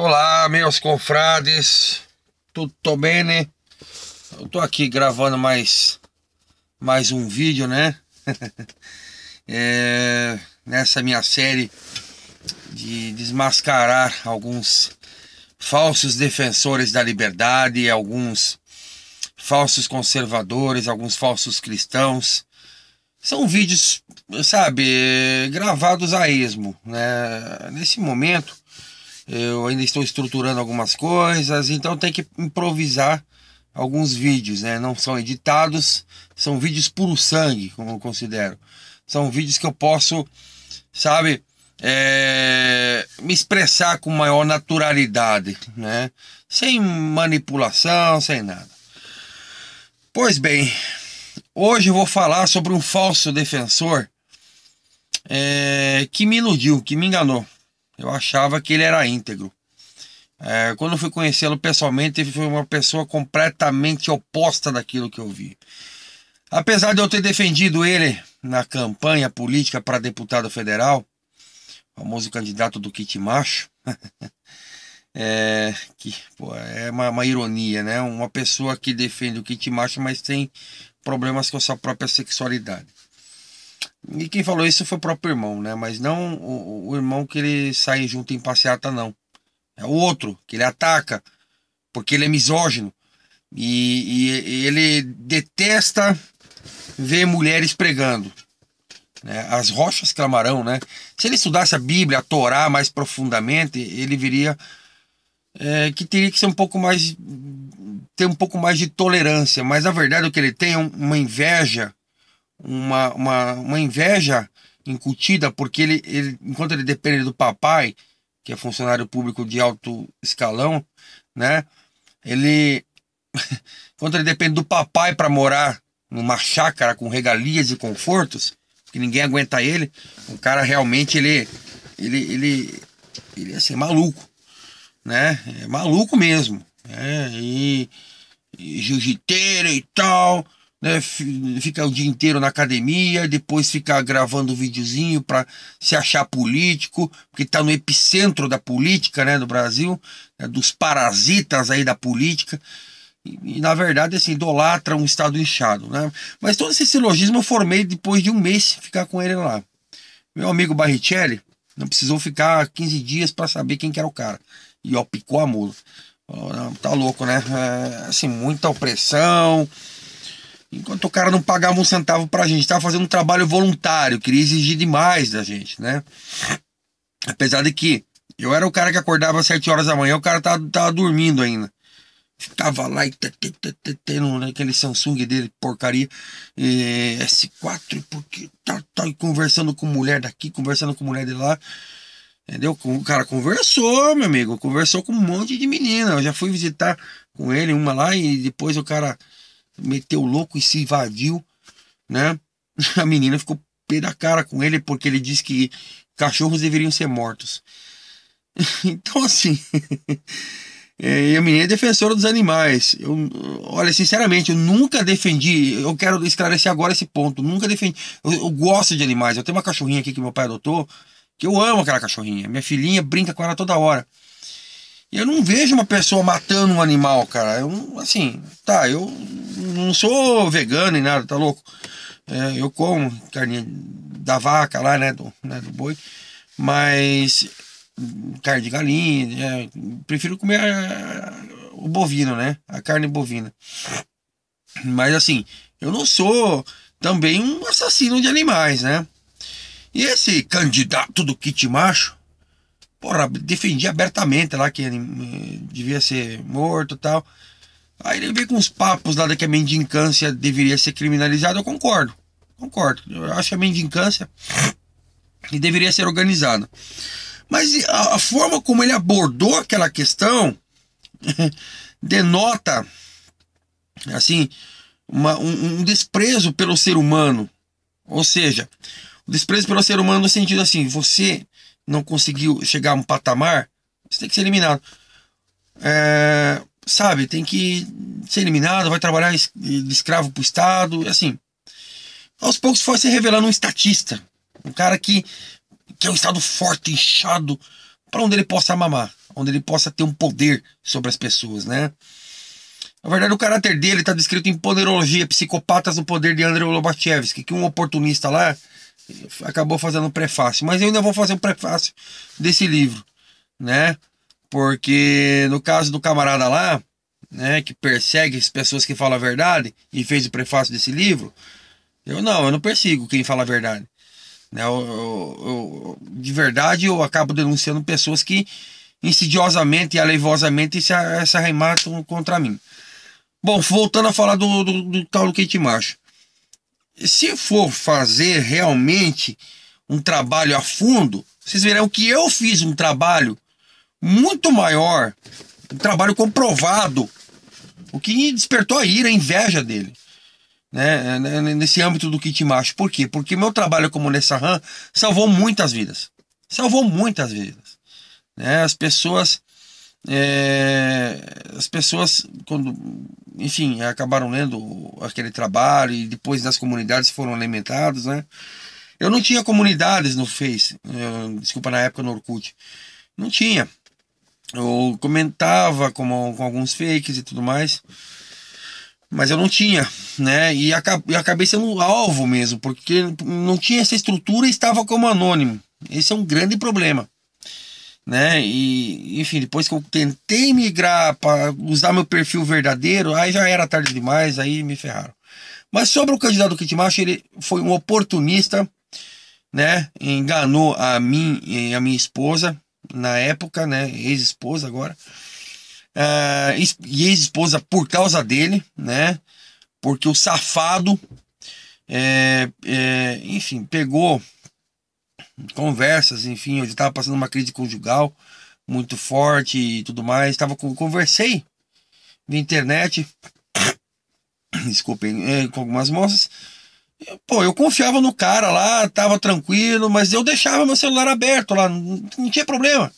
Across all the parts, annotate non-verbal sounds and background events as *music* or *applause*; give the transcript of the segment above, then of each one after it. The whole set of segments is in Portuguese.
Olá, meus confrades, tudo bem? Né? Eu tô aqui gravando mais, mais um vídeo, né? *laughs* é, nessa minha série de desmascarar alguns falsos defensores da liberdade, alguns falsos conservadores, alguns falsos cristãos. São vídeos, sabe, gravados a esmo, né? Nesse momento eu ainda estou estruturando algumas coisas, então tem que improvisar alguns vídeos, né? Não são editados, são vídeos puro sangue, como eu considero. São vídeos que eu posso, sabe, é, me expressar com maior naturalidade, né? Sem manipulação, sem nada. Pois bem, hoje eu vou falar sobre um falso defensor é, que me iludiu, que me enganou. Eu achava que ele era íntegro. É, quando eu fui conhecê-lo pessoalmente, ele foi uma pessoa completamente oposta daquilo que eu vi. Apesar de eu ter defendido ele na campanha política para deputado federal, famoso candidato do kit macho, *laughs* é, que pô, é uma, uma, ironia, né? Uma pessoa que defende o kit macho, mas tem problemas com a sua própria sexualidade. E quem falou isso foi o próprio irmão, né? Mas não o, o irmão que ele sai junto em passeata, não. É o outro que ele ataca, porque ele é misógino. E, e, e ele detesta ver mulheres pregando. Né? As rochas clamarão, né? Se ele estudasse a Bíblia, a Torá mais profundamente, ele viria é, que teria que ser um pouco mais ter um pouco mais de tolerância, mas na verdade o que ele tem é uma inveja uma, uma, uma inveja incutida, porque ele, ele, enquanto ele depende do papai, que é funcionário público de alto escalão, né? Ele, *laughs* enquanto ele depende do papai para morar numa chácara com regalias e confortos, que ninguém aguenta ele, o cara realmente ele, ele, ele, ele é assim, maluco, né? É maluco mesmo, né? E, e jiu-jiteiro e tal, né, fica o dia inteiro na academia, depois fica gravando um videozinho para se achar político, porque está no epicentro da política né, do Brasil, né, dos parasitas aí da política. E, e, na verdade, assim, idolatra um Estado inchado. Né? Mas todo esse silogismo eu formei depois de um mês ficar com ele lá. Meu amigo Barrichelli não precisou ficar 15 dias para saber quem que era o cara. E ó, picou a mula. não, tá louco, né? É, assim, muita opressão Enquanto o cara não pagava um centavo pra gente, tava fazendo um trabalho voluntário, queria exigir demais da gente, né? Apesar de que eu era o cara que acordava às 7 horas da manhã, o cara tava, tava dormindo ainda. Ficava lá e tendo aquele Samsung dele, porcaria, e S4, porque tá, tá conversando com mulher daqui, conversando com mulher de lá. Entendeu? O cara conversou, meu amigo. Conversou com um monte de menina. Eu já fui visitar com ele uma lá e depois o cara meteu louco e se invadiu, né? *laughs* A menina ficou pé da cara com ele porque ele disse que cachorros deveriam ser mortos. *laughs* Então, assim. *laughs* é, a menina é defensora dos animais. Eu, olha, sinceramente, eu nunca defendi. Eu quero esclarecer agora esse ponto. Nunca defendi. Eu, eu gosto de animais. Eu tenho uma cachorrinha aqui que meu pai adotou. Que eu amo aquela cachorrinha. Minha filhinha brinca com ela toda hora. E eu não vejo uma pessoa matando um animal, cara. Eu, assim, tá, eu não sou vegano e nada, tá louco? É, eu como carne da vaca lá, né, do, né, do boi. Mas carne de galinha, é, prefiro comer a, o bovino, né? A carne bovina. Mas assim, eu não sou também um assassino de animais, né? E esse candidato do kit macho porra, defendia abertamente lá que ele eh, devia ser morto e tal. Aí ele veio com uns papos lá de que a mendicância deveria ser criminalizada, eu concordo. Concordo. Eu acho que a mendicância deveria ser organizada. Mas a, a forma como ele abordou aquela questão *laughs* denota, assim, uma, um, um, desprezo pelo ser humano. Ou seja, o desprezo pelo ser humano no sentido assim, você não conseguiu chegar a um patamar, você tem que ser eliminado. É, sabe, tem que ser eliminado, vai trabalhar de escravo pro Estado, é assim. Aos poucos foi se revelando um estatista, um cara que, que é um Estado forte, inchado, para onde ele possa mamar, onde ele possa ter um poder sobre as pessoas, né? Na verdade, o caráter dele está descrito em Poderologia, Psicopatas no Poder de Andrei Lobachevski, que um oportunista lá acabou fazendo um prefácio. Mas eu ainda vou fazer um prefácio desse livro, né? Porque no caso do camarada lá, né, que persegue as pessoas que falam a verdade e fez o prefácio desse livro, eu não, eu não persigo quem fala a verdade. Né? Eu, eu, eu, de verdade, eu acabo denunciando pessoas que insidiosamente e aleivosamente se, se arrematam contra mim. Bom, voltando a falar do, do, do Paulo Quente Macho se for fazer realmente um trabalho a fundo, vocês verão que eu fiz um trabalho muito maior, um trabalho comprovado, o que despertou a ira, a inveja dele, né, né, né? Nesse âmbito do kit macho. Por quê? Porque meu trabalho como Nessa RAM salvou muitas vidas. Salvou muitas vidas. Né? As pessoas é, as pessoas, quando, enfim, acabaram lendo aquele trabalho e depois nas comunidades foram alimentados, né? Eu não tinha comunidades no Face, eu, desculpa, na época no Orkut. Não tinha. Eu comentava com, com alguns fakes e tudo mais mas eu não tinha, né? E acabei sendo alvo mesmo, porque não tinha essa estrutura e estava como anônimo. Esse é um grande problema né? E enfim, depois que eu tentei migrar para usar meu perfil verdadeiro, aí já era tarde demais, aí me ferraram. Mas sobre o candidato Macho ele foi um oportunista, né? Enganou a mim e a minha esposa na época, né? Ex-esposa agora. Ah, e ex-esposa por causa dele, né? Porque o safado, é, é, enfim, pegou conversas, enfim, eu estava passando uma crise conjugal muito forte e tudo mais. Tava com, conversei na internet, *coughs* desculpem, eh, com algumas moças. Pô, eu confiava no cara lá, tava tranquilo, mas eu deixava meu celular aberto lá, não, não tinha problema.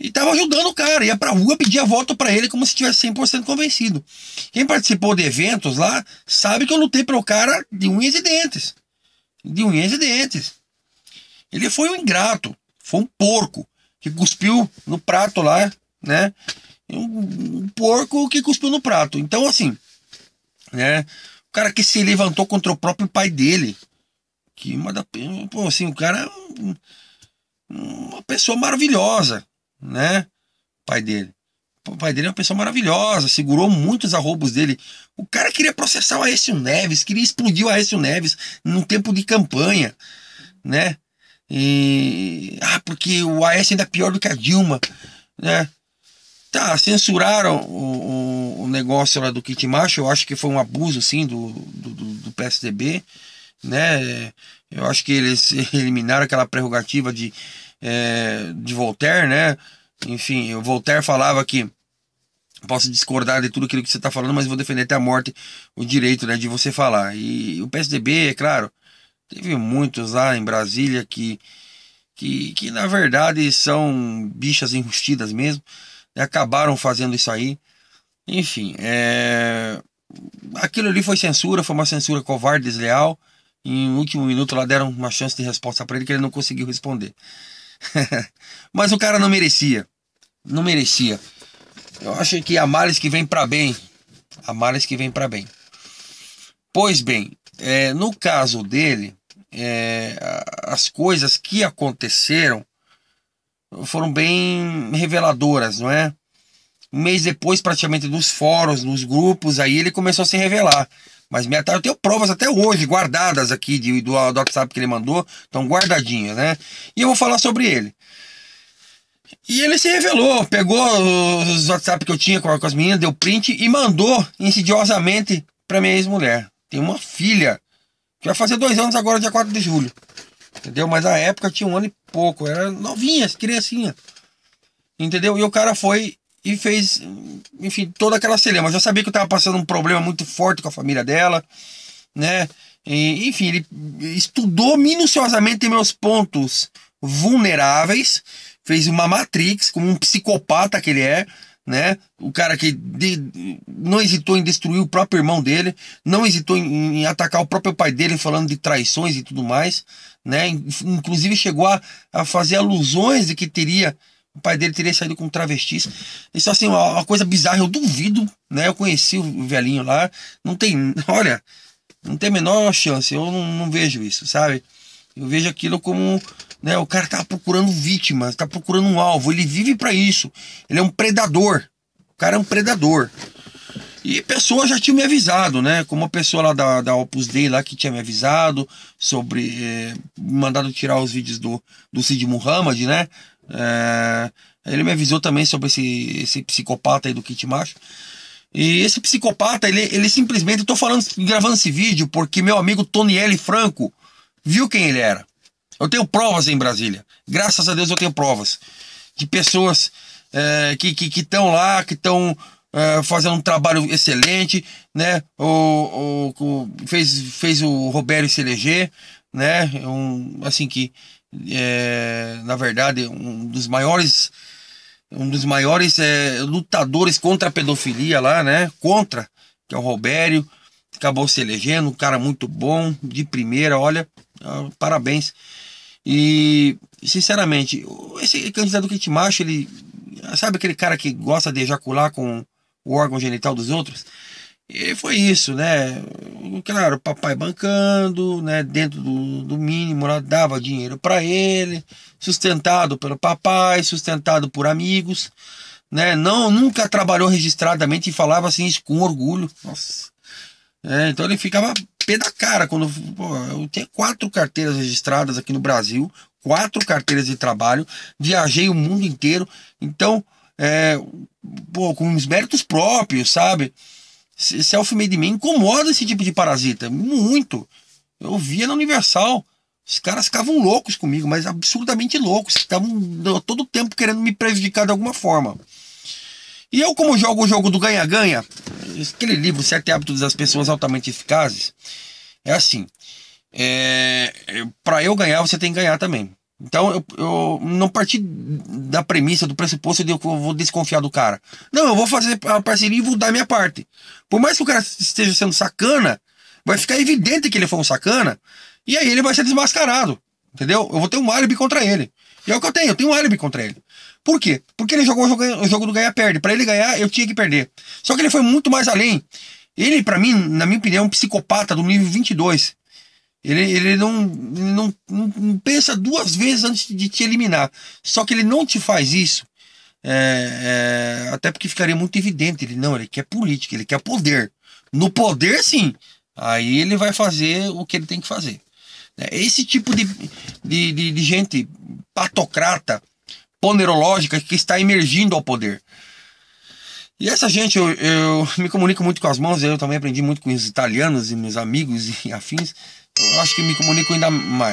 E tava ajudando o cara, ia pra rua pedia volta para ele como se tivesse 100% convencido. Quem participou de eventos lá sabe que eu lutei pelo cara de unhas e dentes. De unhas e dentes. Ele foi um ingrato, foi um porco que cuspiu no prato lá, né? Um, um porco que cuspiu no prato. Então, assim, né? O cara que se levantou contra o próprio pai dele. Que uma da. Pô, assim, o cara. É uma pessoa maravilhosa, né? O pai dele. O pai dele é uma pessoa maravilhosa, segurou muitos arrobos dele. O cara queria processar o Aécio Neves, queria explodir o Aécio Neves num tempo de campanha, né? E, ah, porque o AS ainda é pior do que a Dilma, né? Tá, censuraram o, o, o negócio lá do kit macho, eu acho que foi um abuso, assim, do, do, do PSDB, né? Eu acho que eles *laughs* eliminaram aquela prerrogativa de, é, de Voltaire, né? Enfim, o Voltaire falava que posso discordar de tudo aquilo que você está falando, mas vou defender até a morte o direito né, de você falar. E o PSDB, é claro, Teve muitos lá em Brasília que, que, que na verdade são bichas enrustidas mesmo. Né? Acabaram fazendo isso aí. Enfim, é... aquilo ali foi censura, foi uma censura covarde, desleal. Em último minuto lá deram uma chance de resposta para ele que ele não conseguiu responder. *laughs* Mas o cara não merecia. Não merecia. Eu acho que a males que vem para bem. A males que vem para bem. Pois bem, é, no caso dele, é, as coisas que aconteceram foram bem reveladoras, não é? Um mês depois, praticamente, dos fóruns, nos grupos, aí ele começou a se revelar. Mas minha eu tenho provas até hoje, guardadas aqui de, do, do WhatsApp que ele mandou, estão guardadinhas, né? E eu vou falar sobre ele. E ele se revelou, pegou os WhatsApp que eu tinha com, com as meninas, deu print e mandou insidiosamente para minha ex-mulher. Tem uma filha que vai fazer dois anos agora, dia 4 de julho. Entendeu? Mas a época tinha um ano e pouco. Era novinha, criancinha. Entendeu? E o cara foi e fez, enfim, toda aquela celema. Eu já sabia que eu tava passando um problema muito forte com a família dela, né? E, enfim, ele estudou minuciosamente meus pontos vulneráveis, fez uma matrix, como um psicopata que ele é, né? O cara que de, não hesitou em destruir o próprio irmão dele, não hesitou em, em, atacar o próprio pai dele, falando de traições e tudo mais, né? Inclusive chegou a, a fazer alusões de que teria o pai dele teria saído com travestis. Isso assim, é uma, uma coisa bizarra, eu duvido, né? Eu conheci o velhinho lá, não tem, *laughs* olha, não tem a menor chance, eu não, não vejo isso, sabe? Eu vejo aquilo como né? O cara tá procurando vítimas, tá procurando um alvo. Ele vive para isso. Ele é um predador. O cara é um predador. E pessoas já tinham me avisado, né? Como a pessoa lá da, da Opus Dei lá que tinha me avisado sobre. Eh, mandado tirar os vídeos do, do Cid Muhammad, né? É, ele me avisou também sobre esse, esse psicopata aí do Kit Macho. E esse psicopata, ele, ele simplesmente. Eu tô falando, gravando esse vídeo porque meu amigo L. Franco viu quem ele era. Eu tenho provas em Brasília. Graças a Deus eu tenho provas. De pessoas é, que estão lá, que estão é, fazendo um trabalho excelente, né? O, o, o, fez, fez o Roberto se eleger, né? Um, assim que, é, na verdade, um dos maiores um dos maiores é, lutadores contra a pedofilia lá, né? Contra, que é o Robério. Acabou se elegendo, um cara muito bom, de primeira, olha, ah, parabéns. E, sinceramente, esse candidato que te macho, ele. Sabe aquele cara que gosta de ejacular com o órgão genital dos outros? E foi isso, né? Claro, papai bancando, né? Dentro do, do mínimo, né? dava dinheiro para ele, sustentado pelo papai, sustentado por amigos, né? Não, nunca trabalhou registradamente e falava assim isso com orgulho. Nossa. É, então ele ficava pé da cara quando pô, eu tenho quatro carteiras registradas aqui no Brasil, quatro carteiras de trabalho, viajei o mundo inteiro, então é, pô, com os méritos próprios, sabe? Self-made me incomoda esse tipo de parasita, muito. Eu via na Universal, os caras ficavam loucos comigo, mas absurdamente loucos, estavam todo o tempo querendo me prejudicar de alguma forma. E eu, como jogo o jogo do ganha-ganha, aquele livro Sete Hábitos das Pessoas Altamente Eficazes, é assim: é, é para eu ganhar, você tem que ganhar também. Então eu, eu, não parti da premissa, do pressuposto de eu vou desconfiar do cara. Não, eu vou fazer a parceria e vou dar minha parte. Por mais que o cara esteja sendo sacana, vai ficar evidente que ele foi um sacana, e aí ele vai ser desmascarado. Entendeu? Eu vou ter um álibi contra ele. E é o que eu tenho, eu tenho um álibi contra ele. Por quê? Porque ele jogou o jogo, o jogo do ganhar perde Para ele ganhar, eu tinha que perder. Só que ele foi muito mais além. Ele, para mim, na minha opinião, é um psicopata do nível 22. Ele, ele, não, ele não, não, pensa duas vezes antes de te eliminar. Só que ele não te faz isso. É, é, até porque ficaria muito evidente. Ele não, ele quer política, ele quer poder. No poder, sim. Aí ele vai fazer o que ele tem que fazer. É, esse tipo de, de, de, de gente patocrata ponderológica que está emergindo ao poder. E essa gente, eu, eu me comunico muito com as mãos, eu também aprendi muito com os italianos e meus amigos e afins. Eu acho que me comunico ainda mais.